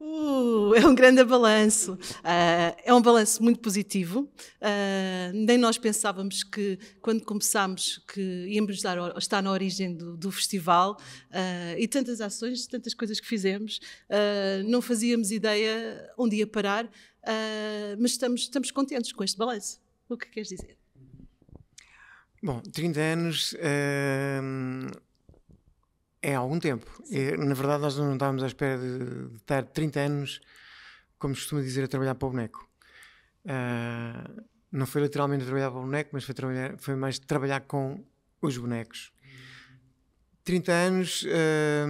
Uh, é um grande balanço. Uh, é um balanço muito positivo. Uh, nem nós pensávamos que, quando começámos, que íamos dar, estar na origem do, do festival uh, e tantas ações, tantas coisas que fizemos. Uh, não fazíamos ideia onde ia parar, uh, mas estamos, estamos contentes com este balanço. O que queres dizer? Bom, 30 anos. Eh, é há algum tempo. É, na verdade, nós não estávamos à espera de, de estar 30 anos, como costuma dizer, a trabalhar para o boneco. Uh, não foi literalmente trabalhar para o boneco, mas foi, trabalhar, foi mais trabalhar com os bonecos. 30 anos ah,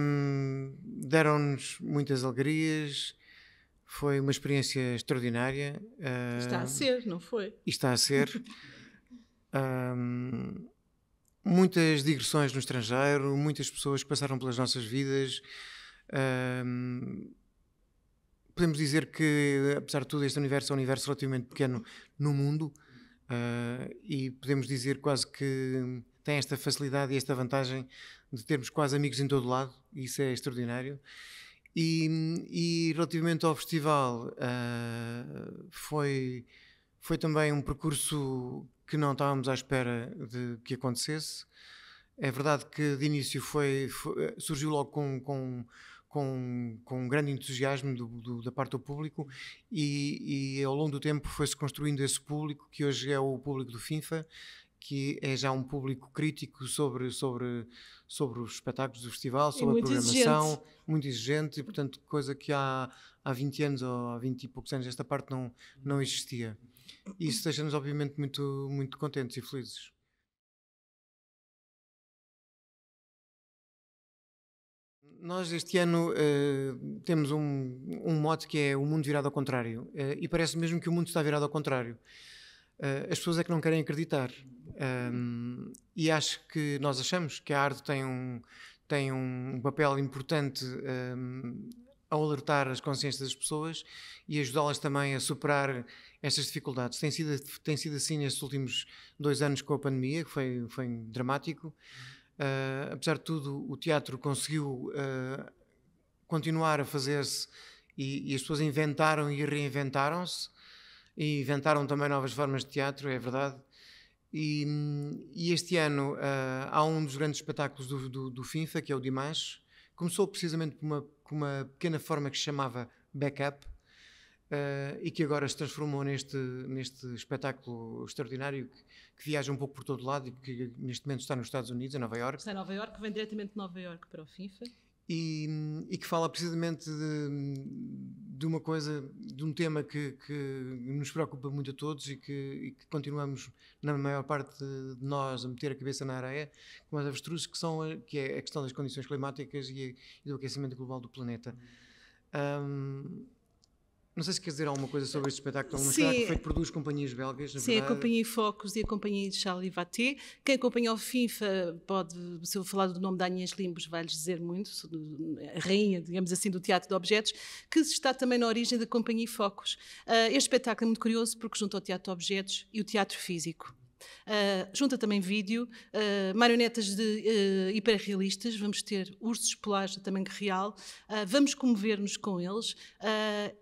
deram-nos muitas alegrias, foi uma experiência extraordinária. Uh, está a ser, não foi? está a ser. um, muitas digressões no estrangeiro, muitas pessoas que passaram pelas nossas vidas. Um, podemos dizer que, apesar de tudo, este universo é um universo relativamente pequeno no mundo uh, e podemos dizer quase que tem esta facilidade e esta vantagem de termos quase amigos em todo lado, e isso é extraordinário. E, e relativamente ao festival, uh, foi, foi também um percurso que não estávamos à espera de que acontecesse. É verdade que de início foi, foi surgiu logo com, com, com, com grande entusiasmo do, do, da parte do público e, e ao longo do tempo foi-se construindo esse público que hoje é o público do FINFA, que é já um público crítico sobre, sobre, sobre os espetáculos do festival, sobre a programação, exigente. muito exigente, e portanto, coisa que há, há 20 anos ou há 20 e poucos anos esta parte não, não existia isso deixa-nos, obviamente, muito, muito contentes e felizes. Nós este ano uh, temos um, um mote que é o mundo virado ao contrário uh, e parece mesmo que o mundo está virado ao contrário. Uh, as pessoas é que não querem acreditar um, ehm, e acho que nós achamos que a arte tem um, tem um papel importante um, ehm, a alertar as consciências das pessoas e ajudá-las também a superar estas dificuldades. Tem sido, tem sido assim nestes últimos dois anos com a pandemia, que foi, foi dramático. Uh, apesar de tudo, o teatro conseguiu uh, continuar a fazer-se e, e, as pessoas inventaram e reinventaram-se e inventaram também novas formas de teatro, é verdade. E, e este ano uh, há um dos grandes espetáculos do, do, do FINFA, que é o Dimash, Começou precisamente com uma, uma pequena forma que se chamava Backup, Uh, e que agora se transformou neste, neste espetáculo extraordinário que, que, viaja um pouco por todo lado e que neste momento está nos Estados Unidos, em Nova York. Está em Nova York, vem diretamente de Nova York para o FIFA e, e que fala precisamente de, de, uma coisa, de um tema que, que, nos preocupa muito a todos e que, e que continuamos, na maior parte de nós, a meter a cabeça na areia, como as avestruzes, que, são a, que é a questão das condições climáticas e, e do aquecimento global do planeta. Um, uhum. Não sei se quer dizer alguma coisa sobre este espetáculo. É um espetáculo feito por duas companhias belgas, na Sim, verdade. a Companhia Focus e a Companhia de Charlie Vaté. Quem acompanha o FINFA pode, se eu falar do nome da Aninha Limbos, vai-lhes dizer muito, a rainha, digamos assim, do teatro de objetos, que está também na origem da Companhia Focus. Ah, este espetáculo é muito curioso porque junta o teatro de objetos e o teatro físico. Uh, junta também vídeo, uh, marionetas de uh, hiperrealistas, vamos ter ursos polares também real, vamos comover-nos com eles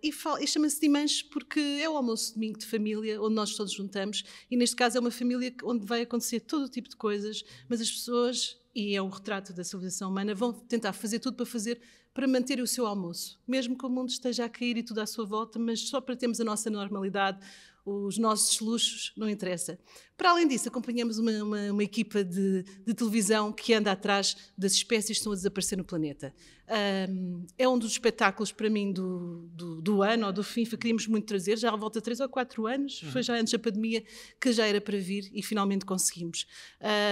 e, e chama-se Dimanche porque é o almoço de domingo de família onde nós todos juntamos e neste caso é uma família onde vai acontecer todo o tipo de coisas, mas as pessoas e é o retrato da civilização humana, vão tentar fazer tudo para fazer para manter o seu almoço, mesmo que o mundo esteja a cair e tudo à sua volta, mas só para termos a nossa normalidade, os nossos luxos, não interessa. Para além disso, acompanhamos uma, uma, uma equipa de, de, televisão que anda atrás das espécies que estão a desaparecer no planeta. Um, é um dos espetáculos, para mim, do, do, do ano ou do fim, que queríamos muito trazer, já à volta de três ou quatro anos, uhum. foi já antes da pandemia, que já era para vir e finalmente conseguimos.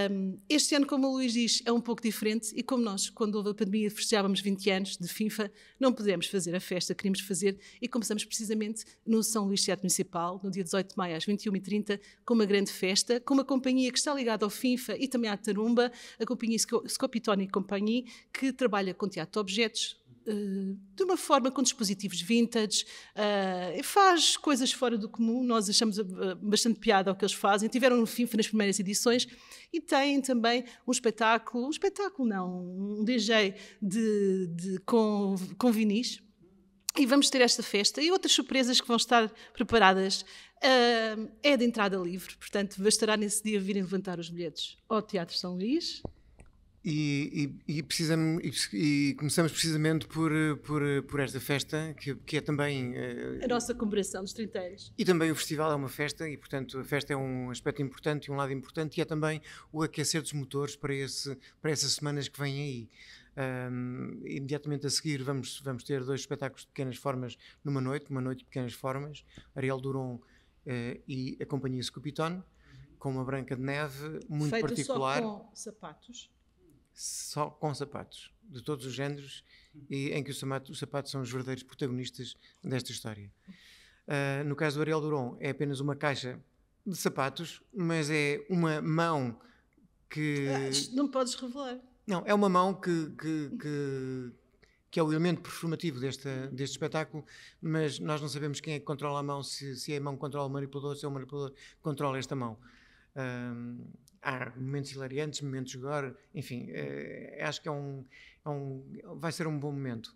Um, este ano, como o Luís diz, é um pouco diferente e como nós, quando houve a pandemia, festejávamos 20 anos de FIFA, não pudemos fazer a festa que queríamos fazer e começamos precisamente no São Luís Teatro Municipal, no dia 18 de maio às 21h30, com uma grande festa com uma companhia que está ligada ao FINFA e também à Tarumba, a companhia Scopitoni Company, que trabalha com teatro de objetos, eh, de uma forma com dispositivos vintage, eh, faz coisas fora do comum, nós achamos eh, bastante piada ao que eles fazem, tiveram no FINFA nas primeiras edições e têm também um espetáculo, um espetáculo não, um DJ de, de com, com vinis, e vamos ter esta festa e outras surpresas que vão estar preparadas. Uh, é de entrada livre, portanto, bastará nesse dia virem levantar os bilhetes ao Teatro São Luís. E, e, e, precisamos, e começamos precisamente por, por, por esta festa, que, que é também. Uh, a nossa comemoração dos 30 anos. E também o festival é uma festa, e portanto a festa é um aspecto importante e um lado importante, e é também o aquecer dos motores para, esse, para essas semanas que vêm aí. Um, imediatamente a seguir vamos, vamos ter dois espetáculos de pequenas formas numa noite, uma noite de pequenas formas, Ariel Duron uh, e a companhia Scupitone, com uma branca de neve muito Feito particular. Só com sapatos? Só com sapatos, de todos os géneros, e em que os sapatos, os sapatos são os verdadeiros protagonistas desta história. Uh, no caso do Ariel Duron, é apenas uma caixa de sapatos, mas é uma mão que. Ah, não podes revelar. Não, é uma mão que, que, que, que é o elemento performativo deste, deste espetáculo, mas nós não sabemos quem é que controla a mão, se, se é a mão que controla o manipulador, se é o manipulador que controla esta mão. há momentos hilariantes, momentos gore, enfim, eh, acho que é um, é um, vai ser um bom momento.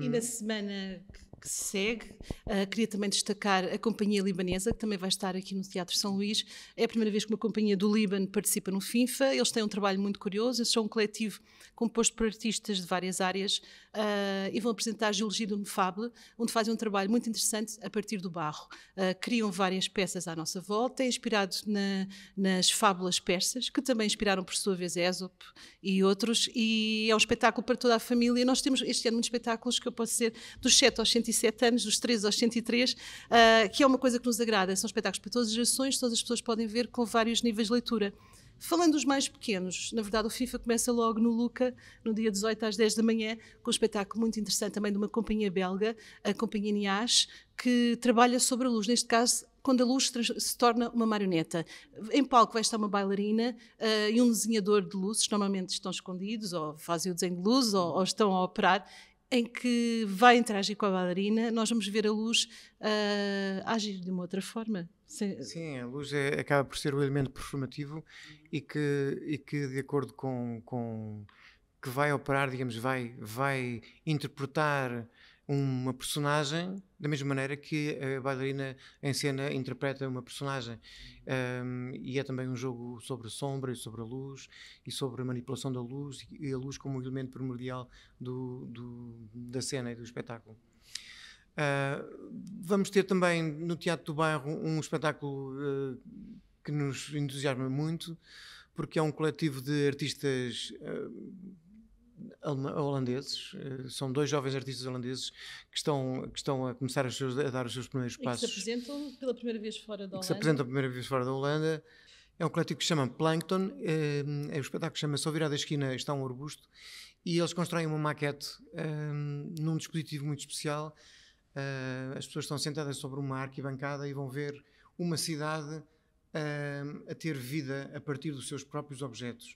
e na semana que que segue. Uh, queria também destacar a Companhia Libanesa, que também vai estar aqui no Teatro São Luís. É a primeira vez que uma companhia do Líbano participa no FINFA. Eles têm um trabalho muito curioso. Eles são um coletivo composto por artistas de várias áreas uh, e vão apresentar a Geologia do Inefable, onde fazem um trabalho muito interessante a partir do barro. Uh, criam várias peças à nossa volta, inspirado na, nas fábulas persas, que também inspiraram, por sua vez, Ésopo e outros. E é um espetáculo para toda a família. Nós temos este ano muitos espetáculos que eu posso dizer dos 7 aos 105 anos, dos 13 aos 103, uh, ah, que é uma coisa que nos agrada. São espetáculos para todas as gerações, todas as pessoas podem ver com vários níveis de leitura. Falando dos mais pequenos, na verdade o FIFA começa logo no Luca, no dia 18 às 10 da manhã, com um espetáculo muito interessante também de uma companhia belga, a Companhia Nias, que trabalha sobre a luz, neste caso quando a luz se torna uma marioneta. Em palco vai estar uma bailarina uh, e um desenhador de luzes, normalmente estão escondidos, ou fazem o desenho de luz, ou, ou estão a operar, em que vai interagir com a bailarina, nós vamos ver a luz uh, agir de uma outra forma. Sim, a luz é, acaba por ser o elemento performativo e que, e que de acordo com, com que vai operar, digamos, vai, vai interpretar uma personagem da mesma maneira que a bailarina em cena interpreta uma personagem. Um, e é também um jogo sobre a sombra e sobre a luz e sobre a manipulação da luz e a luz como um elemento primordial do, do, da cena e do espetáculo. Uh, vamos ter também no Teatro do Bairro um espetáculo uh, que nos entusiasma muito, porque é um coletivo de artistas. Uh, holandeses, eh, são dois jovens artistas holandeses que estão, que estão a começar a, seus, a dar os seus primeiros e passos. que se apresentam pela primeira vez fora da Holanda. Que se apresentam pela primeira vez fora da Holanda. É um coletivo que se chama Plankton, eh, é, é um espetáculo que se chama Só Virar da Esquina está um arbusto, e eles constroem uma maquete é, num dispositivo muito especial. É, as pessoas estão sentadas sobre uma arquibancada e vão ver uma cidade a ter vida a partir dos seus próprios objetos.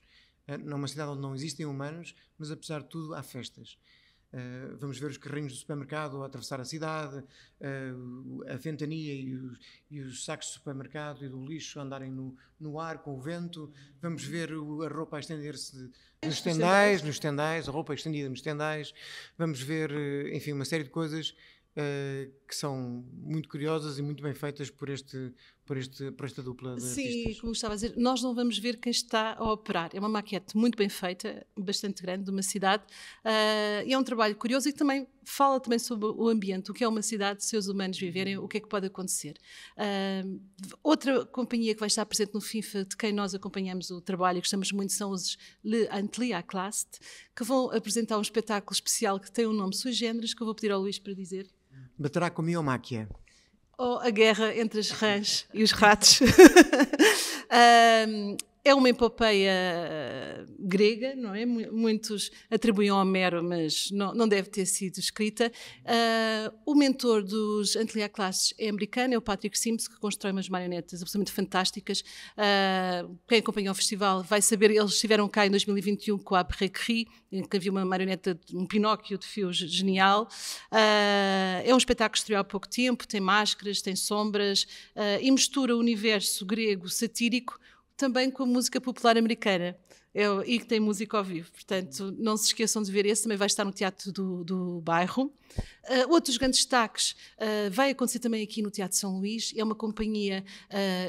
Eh, numa cidade onde não existem humanos, mas apesar de tudo há festas. Uh, vamos ver os carrinhos do supermercado a atravessar a cidade, uh, a ventania e os, e os, sacos do supermercado e do lixo andarem no, no ar com o vento. Vamos ver o, a roupa a estender-se nos tendais, nos tendais, a roupa estendida nos tendais. Vamos ver, enfim, uma série de coisas uh, que são muito curiosas e muito bem feitas por, este, por, este, por esta dupla de Sim, artistas. como estava a dizer, nós não vamos ver quem está a operar. É uma maquete muito bem feita, bastante grande, de uma cidade. Uh, e é um trabalho curioso e também fala também sobre o ambiente, o que é uma cidade, se os humanos viverem, uhum. o que é que pode acontecer. Uh, outra companhia que vai estar presente no FIFA, de quem nós acompanhamos o trabalho e gostamos muito, são os Le Antlia Clast, que vão apresentar um espetáculo especial que tem um nome sui generis, que eu vou pedir ao Luís para dizer. Baterá com miomáquia. Ou a guerra entre as rãs e os ratos. um, É uma epopeia eh, grega, não é? Muitos atribuem a Homero, mas não, não deve ter sido escrita. Uh, o mentor dos Classes é americano, é o Patrick Sims, que constrói umas marionetas absolutamente fantásticas. Uh, quem acompanhou o festival vai saber, eles estiveram cá em 2021 com a Perrequerie, em que havia uma marioneta, um Pinóquio de fios genial. Uh, é um espetáculo que estreou há pouco tempo, tem máscaras, tem sombras e mistura o universo grego satírico também com a música popular americana é, e que tem música ao vivo. Portanto, não se esqueçam de ver esse, também vai estar no Teatro do, do Bairro. Uh, outros grandes destaques uh, vai acontecer também aqui no Teatro São Luís, é uma companhia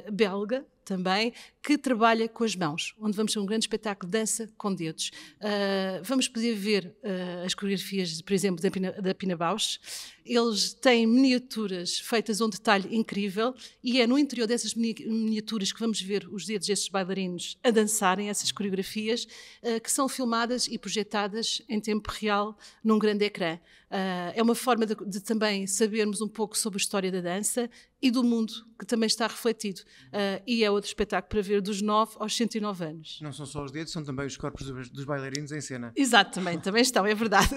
uh, belga também, que trabalha com as mãos, onde vamos ter um grande espetáculo de dança com dedos. Uh, vamos poder ver uh, as coreografias, por exemplo, da Pina, da Pina Bausch. Eles têm miniaturas feitas a um detalhe incrível e é no interior dessas mini miniaturas que vamos ver os dedos destes bailarinos a dançarem essas coreografias uh, que são filmadas e projetadas em tempo real num grande ecrã. é uma forma de, de também sabermos um pouco sobre a história da dança e do mundo que também está refletido. e é outro espetáculo para ver dizer, dos 9 aos 109 anos. Não são só os dedos, são também os corpos dos bailarinos em cena. Exato, também, também estão, é verdade.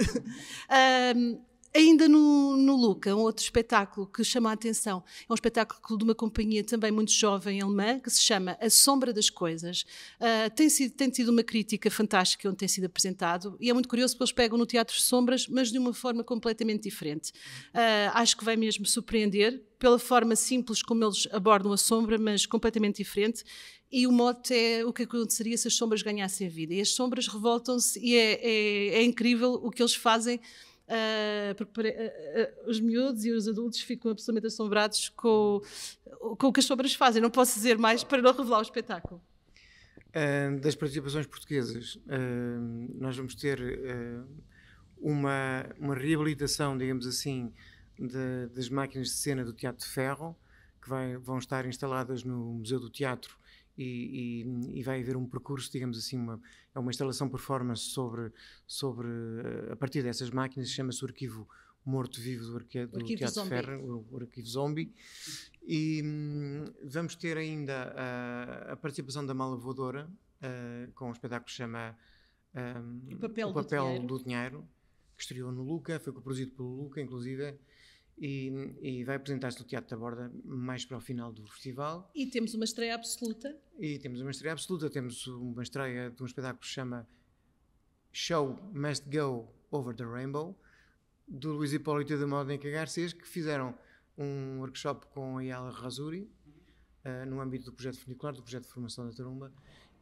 um, Ainda no, no, Luca, um outro espetáculo que chama a atenção é um espetáculo de uma companhia também muito jovem alemã que se chama A Sombra das Coisas. Uh, tem, sido, tem tido uma crítica fantástica onde tem sido apresentado e é muito curioso porque eles pegam no Teatro de Sombras, mas de uma forma completamente diferente. Uh, acho que vai mesmo surpreender pela forma simples como eles abordam a sombra, mas completamente diferente. E o mote é o que aconteceria se as sombras ganhassem vida. E as sombras revoltam-se e é, é, é incrível o que eles fazem. Uh, uh, uh, os miúdos e os adultos ficam absolutamente assombrados com, com o que as sombras fazem. Não posso dizer mais para não revelar o espetáculo. Ah, das participações portuguesas, ah, nós vamos ter ah, uma, uma reabilitação, digamos assim, de, das máquinas de cena do Teatro de Ferro, que vai, vão estar instaladas no Museu do Teatro e, e, e, vai haver um percurso, digamos assim, uma, é uma instalação performance sobre, sobre eh, a partir dessas máquinas, chama-se o arquivo morto-vivo do, arque, do arquivo Teatro de Ferro, o, arquivo zombie, e hum, vamos ter ainda a, a participação da Malavadora uh, eh, com um espetáculo que se chama O hum, Papel, o papel do, dinheiro. do Dinheiro, que estreou no Luca, foi produzido pelo Luca, inclusive, e, e, vai apresentar-se no Teatro da Borda mais para o final do festival. E temos uma estreia absoluta. E temos uma estreia absoluta, temos uma estreia de um espetáculo que se chama Show Must Go Over the Rainbow, do Luís Hipólito e da Mónica Garcês, que fizeram um workshop com a Yala Razuri, uh, no âmbito do projeto funicular, do projeto de formação da Tarumba,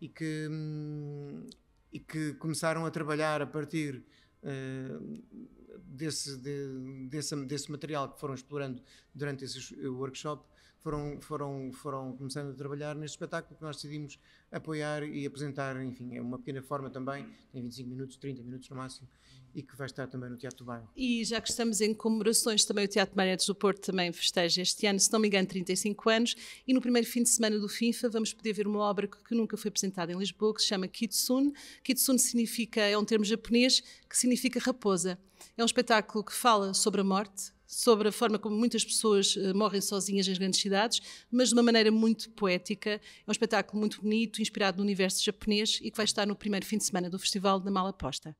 e que, hum, e que começaram a trabalhar a partir uh, desse, de, desse, desse material que foram explorando durante esse eh, workshop foram, foram, foram começando a trabalhar neste espetáculo que nós decidimos apoiar e apresentar, enfim, é uma pequena forma também, tem 25 minutos, 30 minutos no máximo, e que vai estar também no Teatro do Bairro. E já que estamos em comemorações, também o Teatro de do Porto também festeja este ano, se não me engano, 35 anos, e no primeiro fim de semana do FINFA vamos poder ver uma obra que nunca foi apresentada em Lisboa, que se chama Kitsune. Kitsune significa, é um termo japonês, que significa raposa. É um espetáculo que fala sobre a morte, sobre a forma como muitas pessoas eh, morrem sozinhas nas grandes cidades, mas de uma maneira muito poética. É um espetáculo muito bonito, inspirado no universo japonês e que vai estar no primeiro fim de semana do Festival da Malaposta.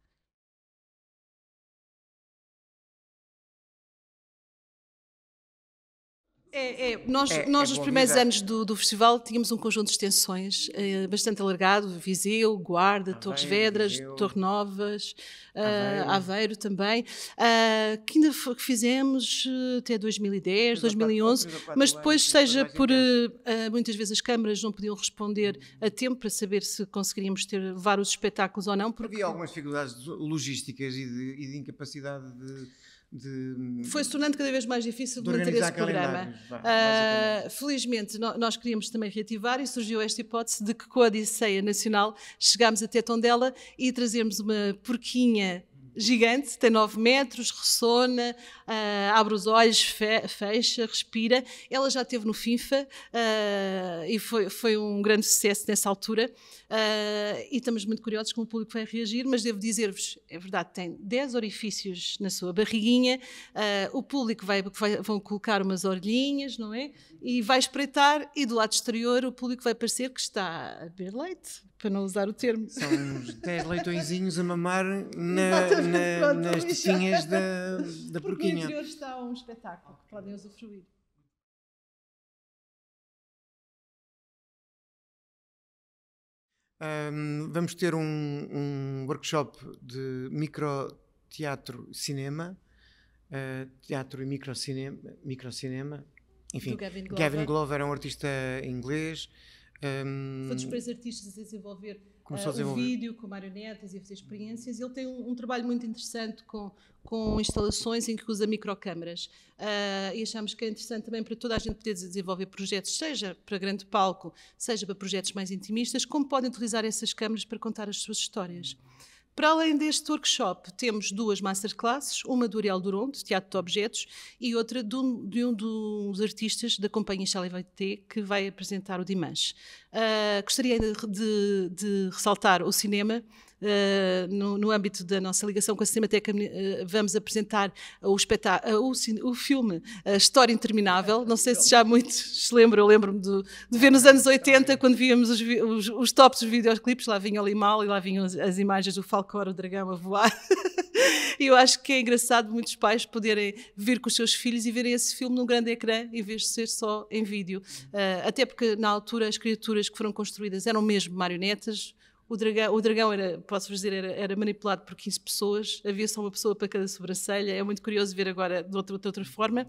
É, é, nós, é, é nós é nos primeiros vida. anos do, do, festival tínhamos um conjunto de extensões eh, bastante alargado, Viseu, Guarda, Aveiro, Torres Vedras, Torres Novas, eh, Aveiro, uh, Aveiro também, uh, que ainda fizemos até 2010, 2011, mas depois anos, seja por uh, muitas vezes as câmaras não podiam responder a tempo para saber se conseguiríamos ter, levar os espetáculos ou não. Porque... Havia algumas dificuldades logísticas e de, e de incapacidade de de, Foi-se tornando cada vez mais difícil de, de manter esse programa. uh, felizmente, no, nós queríamos também reativar e surgiu esta hipótese de que com a Odisseia Nacional chegámos até Tondela e trazemos uma porquinha gigante, tem 9 metros, ressona, uh, abre os olhos, fe fecha, respira. Ela já esteve no FINFA uh, ah, e foi, foi um grande sucesso nessa altura. Uh, e estamos muito curiosos como o público vai reagir, mas devo dizer-vos, é verdade, tem 10 orifícios na sua barriguinha, o público vai, vai, vão colocar umas orelhinhas, não é? E vai espreitar e do lado exterior o público vai parecer que está a beber leite, para não usar o termo. São uns 10 leitõezinhos a mamar na, na, nas tetinhas da, da porquinha. Porque interior está um espetáculo que podem usufruir. Um, vamos ter um, um workshop de micro-teatro-cinema, uh, ah, teatro e microcinema, microcinema enfim, Gavin Glover. Gavin Glover é um artista inglês, um, Foi dos primeiros artistas a desenvolver uh, a ah, desenvolver. vídeo com marionetas e a fazer experiências. Ele tem um, um, trabalho muito interessante com, com instalações em que usa microcâmaras. Uh, e achamos que é interessante também para toda a gente poder desenvolver projetos, seja para grande palco, seja para projetos mais intimistas, como podem utilizar essas câmaras para contar as suas histórias. Para além deste workshop, temos duas masterclasses, uma do Ariel Duron, Teatro de Objetos, e outra de um, de um dos artistas da companhia Chalevaité, que vai apresentar o Dimanche. Uh, gostaria de, de ressaltar o cinema, uh, no, no, âmbito da nossa ligação com a Cinemateca, uh, vamos apresentar o, eh, o, o, filme A História Interminável. Não sei se já muitos se lembram, eu lembro-me de, de, ver nos anos 80, quando víamos os, os, os tops dos videoclipes, lá vinha o Limal e lá vinham as, as imagens do Falcor, o dragão a voar. e eu acho que é engraçado muitos pais poderem vir com os seus filhos e verem esse filme num grande ecrã em vez de ser só em vídeo. Uh, até porque na altura as criaturas que foram construídas eram mesmo marionetas, o dragão, o dragão era, posso dizer, era, era, manipulado por 15 pessoas, havia só uma pessoa para cada sobrancelha, é muito curioso ver agora de outra, de outra forma.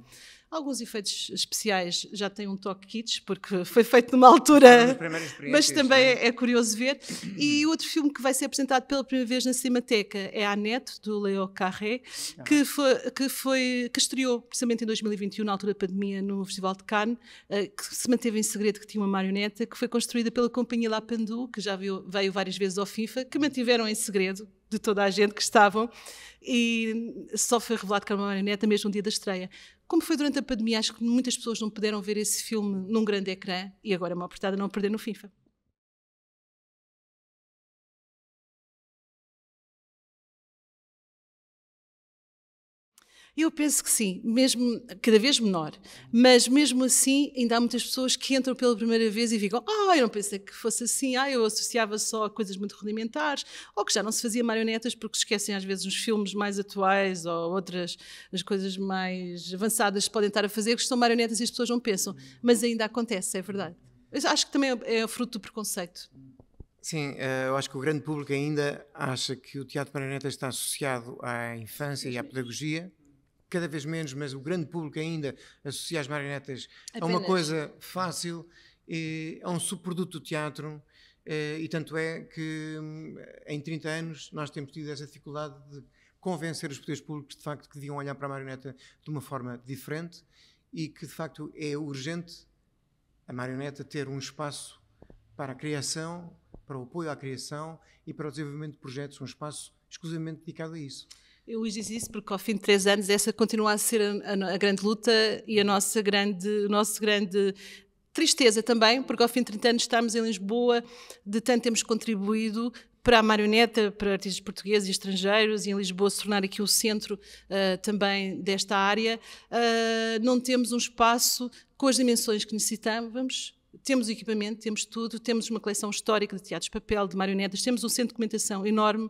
Alguns efeitos especiais já têm um toque kits, porque foi feito numa altura, mas também né? é? é curioso ver. E outro filme que vai ser apresentado pela primeira vez na Cinemateca é A Neto, do Leo Carré, que foi, que foi que estreou precisamente em 2021, na altura da pandemia, no Festival de Cannes, eh, que se manteve em segredo que tinha uma marioneta, que foi construída pela companhia La Pandu, que já veio, veio várias vezes ao FIFA, que mantiveram em segredo, de toda a gente que estavam e só foi revelado que era uma marioneta mesmo no dia da estreia. Como foi durante a pandemia, acho que muitas pessoas não puderam ver esse filme num grande ecrã e agora é uma de não perder no FIFA. Eu penso que sim, mesmo cada vez menor. Mas mesmo assim, ainda há muitas pessoas que entram pela primeira vez e ficam: Ah, oh, eu não pensei que fosse assim, ah, eu associava só a coisas muito rudimentares, ou que já não se fazia marionetas porque esquecem às vezes os filmes mais atuais ou outras as coisas mais avançadas que podem estar a fazer, que são marionetas e as pessoas não pensam. Mas ainda acontece, é verdade. Eu acho que também é, é fruto do preconceito. Sim, eh, eu acho que o grande público ainda acha que o teatro de marionetas está associado à infância e à pedagogia cada vez menos, mas o grande público ainda associa as marionetas Apenas. a uma coisa fácil, e, eh, a um subproduto do teatro. Eh, e tanto é que hum, em 30 anos nós temos tido essa dificuldade de convencer os poderes públicos de facto que deviam olhar para a marioneta de uma forma diferente e que de facto é urgente a marioneta ter um espaço para a criação, para o apoio à criação e para o desenvolvimento de projetos, um espaço exclusivamente dedicado a isso. Eu hoje disse porque ao fim de três anos essa continua a ser a, a, a grande luta e a nossa grande, o grande tristeza também, porque ao fim de 30 anos estamos em Lisboa, de tanto temos contribuído para a marioneta, para artistas portugueses e estrangeiros, e em Lisboa se tornar aqui o centro uh, também desta área. Uh, não temos um espaço com as dimensões que necessitávamos, temos o equipamento, temos tudo, temos uma coleção histórica de teatros de papel, de marionetas, temos um centro de documentação enorme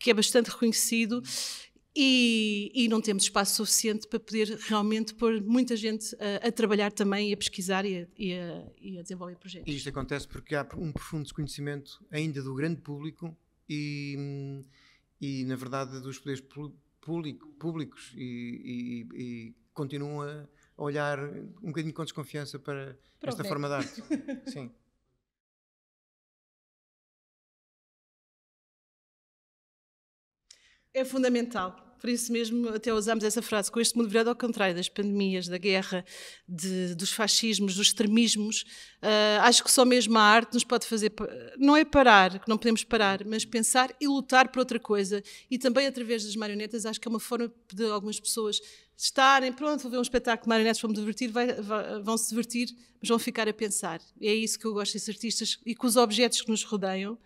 que é bastante reconhecido e, e, não temos espaço suficiente para poder realmente pôr muita gente a, a trabalhar também, a pesquisar e a, e, a, e a, desenvolver projetos. E isto acontece porque há um profundo desconhecimento ainda do grande público e, na verdade, dos poderes público, públicos e, continuam a olhar um bocadinho com desconfiança para, esta forma de arte. Sim. É fundamental por isso mesmo até usamos essa frase, com este mundo virado ao contrário das pandemias, da guerra, de, dos fascismos, dos extremismos, uh, acho que só mesmo a arte nos pode fazer, não é parar, que não podemos parar, mas pensar e lutar por outra coisa. E também através das marionetas, acho que é uma forma de algumas pessoas estarem, pronto, vou ver um espetáculo de marionetas para se divertir, vai, vão se divertir, mas vão ficar a pensar. E é isso que eu gosto desses artistas e com os objetos que nos rodeiam,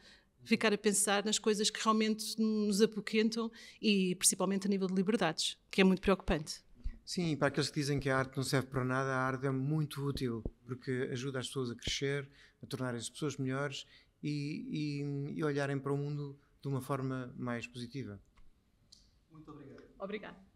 ficar a pensar nas coisas que realmente nos apoquentam e principalmente a nível de liberdades, que é muito preocupante. Sim, para aqueles que dizem que a arte não serve para nada, a arte é muito útil, porque ajuda as pessoas a crescer, a tornarem-se pessoas melhores e, e, e olharem para o mundo de uma forma mais positiva. Muito obrigado. Obrigada.